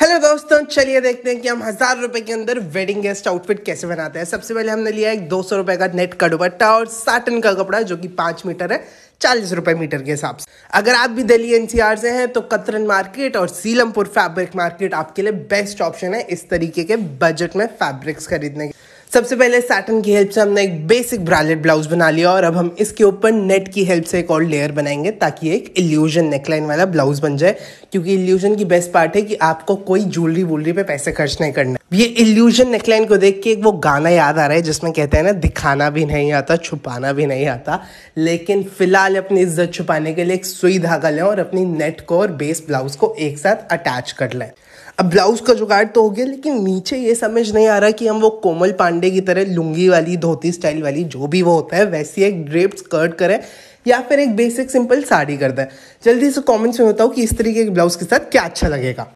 hello दोस्तों चलिए देखते हैं कि हम हजार रुपए के अंदर वेडिंग गेस्ट आउटफिट कैसे बनाते हैं सबसे पहले हमने लिया एक दो सौ रुपए का नेट का दुपट्टा और साटन का कपड़ा जो कि पांच मीटर है चालीस रुपए मीटर के हिसाब से अगर आप भी दिल्ली एनसीआर से हैं तो कतरन मार्केट और सीलमपुर फैब्रिक मार्केट आपके लिए बेस्ट ऑप्शन है इस तरीके के बजट में फैब्रिक्स खरीदने के सबसे पहले सैटन की हेल्प से हमने एक बेसिक ब्रालेट ब्लाउज बना लिया और अब हम इसके ऊपर नेट की हेल्प से एक और लेयर बनाएंगे ताकि एक इल्यूजन नेकलाइन वाला ब्लाउज बन जाए क्योंकि इल्यूजन की बेस्ट पार्ट है कि आपको कोई ज्वेलरी वूलरी पे पैसे खर्च नहीं करना ये इल्यूजन नेकलाइन को देख के एक वो गाना याद आ रहा है जिसमें कहते हैं ना दिखाना भी नहीं आता छुपाना भी नहीं आता लेकिन फिलहाल अपनी इज्जत छुपाने के लिए एक सुई धागा लें और अपनी नेट को और बेस ब्लाउज को एक साथ अटैच कर लें अब ब्लाउज का जुगाड़ तो हो गया लेकिन नीचे ये समझ नहीं आ रहा कि हम वो कोमल पांडे की तरह लुंगी वाली धोती स्टाइल वाली जो भी वो होता है वैसी एक ड्रेप स्कर्ट करें या फिर एक बेसिक सिंपल साड़ी कर दें जल्दी से कमेंट्स में बताओ कि इस तरीके के ब्लाउज के साथ क्या अच्छा लगेगा